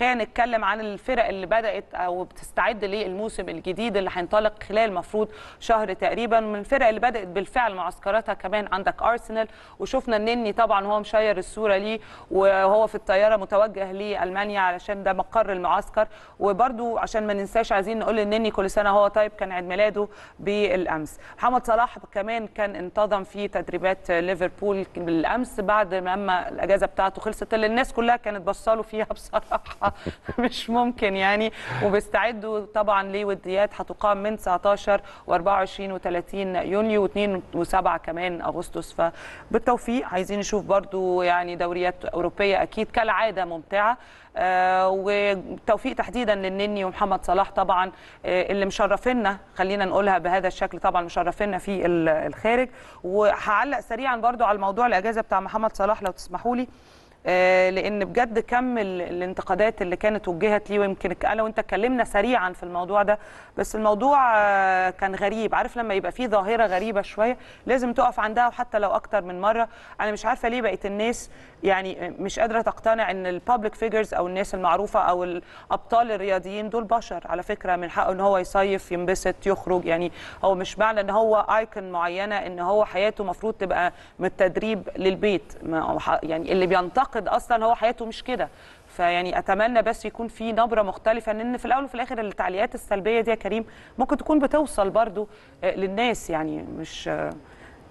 خلينا نتكلم عن الفرق اللي بدات او بتستعد للموسم الجديد اللي هينطلق خلال المفروض شهر تقريبا من الفرق اللي بدات بالفعل معسكراتها كمان عندك ارسنال وشفنا النني طبعا هو مشير الصوره ليه وهو في الطياره متوجه لالمانيا علشان ده مقر المعسكر وبرده عشان ما ننساش عايزين نقول النني كل سنه هو طيب كان عيد ميلاده بالامس محمد صلاح كمان كان انتظم في تدريبات ليفربول بالامس بعد ما الاجازه بتاعته خلصت اللي الناس كلها كانت بصاله فيها بصراحه بصراحه مش ممكن يعني وبيستعدوا طبعا لوديات هتقام من 19 و24 و30 يونيو و2 و7 كمان اغسطس فبالتوفيق عايزين نشوف برضو يعني دوريات اوروبيه اكيد كالعاده ممتعه آه، وتوفيق تحديدا للنني ومحمد صلاح طبعا آه، اللي مشرفنا خلينا نقولها بهذا الشكل طبعا مشرفنا في الخارج وهعلق سريعا برضو على الموضوع الاجازه بتاع محمد صلاح لو تسمحوا لي آه، لان بجد كم الانتقادات اللي كانت وجهت لي ويمكن انا وانت اتكلمنا سريعا في الموضوع ده بس الموضوع آه، كان غريب عارف لما يبقى في ظاهره غريبه شويه لازم تقف عندها وحتى لو اكتر من مره انا مش عارفه ليه بقت الناس يعني مش قادره تقتنع ان البابليك فيجرز او الناس المعروفه او الابطال الرياضيين دول بشر على فكره من حقه ان هو يصيف ينبسط يخرج يعني هو مش معنى ان هو ايكون معينه ان هو حياته المفروض تبقى من التدريب للبيت يعني اللي بينتقد اعتقد اصلا هو حياته مش كده فيعني اتمنى بس يكون في نبره مختلفه لان في الاول وفي الاخر التعليقات السلبيه دي يا كريم ممكن تكون بتوصل برضو آه، للناس يعني مش آه،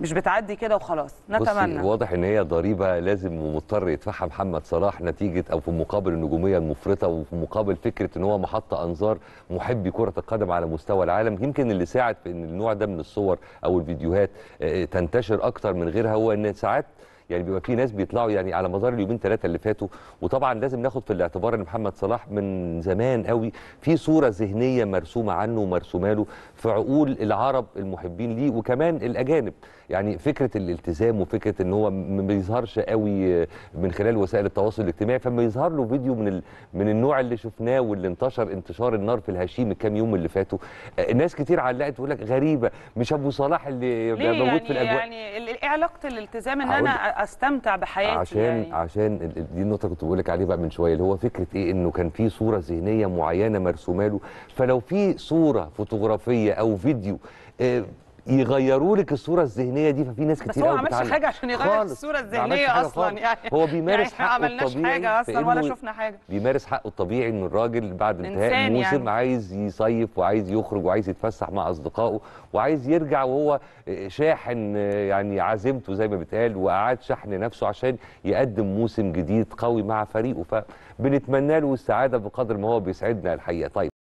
مش بتعدي كده وخلاص نتمنى بصي واضح ان هي ضريبه لازم ومضطر يدفعها محمد صلاح نتيجه او في مقابل النجوميه المفرطه وفي مقابل فكره ان هو محط انظار محبي كره القدم على مستوى العالم يمكن اللي ساعد في ان النوع ده من الصور او الفيديوهات آه، تنتشر اكتر من غيرها هو ان ساعات يعني بيبقى في ناس بيطلعوا يعني على مدار اليومين ثلاثه اللي فاتوا وطبعا لازم ناخد في الاعتبار ان محمد صلاح من زمان قوي في صوره ذهنيه مرسومه عنه ومرسومه له في عقول العرب المحبين ليه وكمان الاجانب يعني فكره الالتزام وفكره ان هو ما بيظهرش قوي من خلال وسائل التواصل الاجتماعي فما يظهر له فيديو من ال... من النوع اللي شفناه واللي انتشر انتشار النار في الهشيم الكام يوم اللي فاتوا آه، ناس كتير علقت تقول لك غريبه مش ابو صلاح اللي موجود يعني في الاجواء يعني ايه علاقه الالتزام ان انا استمتع بحياتي عشان يعني. عشان دي النقطه كنت بقول لك عليه بقى من شويه اللي هو فكره ايه انه كان في صوره ذهنيه معينه مرسومه له فلو في صوره فوتوغرافيه او فيديو آه، يغيروا لك الصوره الذهنيه دي ففي ناس كتير بس هو ما عملش حاجه عشان يغير الصوره الذهنيه اصلا يعني هو بيمارس يعني حقه الطبيعي حاجه اصلا ولا شفنا حاجه بيمارس حقه الطبيعي ان الراجل بعد انتهاء الموسم يعني. عايز يصيف وعايز يخرج وعايز يتفسح مع اصدقائه وعايز يرجع وهو شاحن يعني عزيمته زي ما بيتقال وقعد شحن نفسه عشان يقدم موسم جديد قوي مع فريقه فبنتمنى له السعاده بقدر ما هو بيسعدنا الحقيقه طيب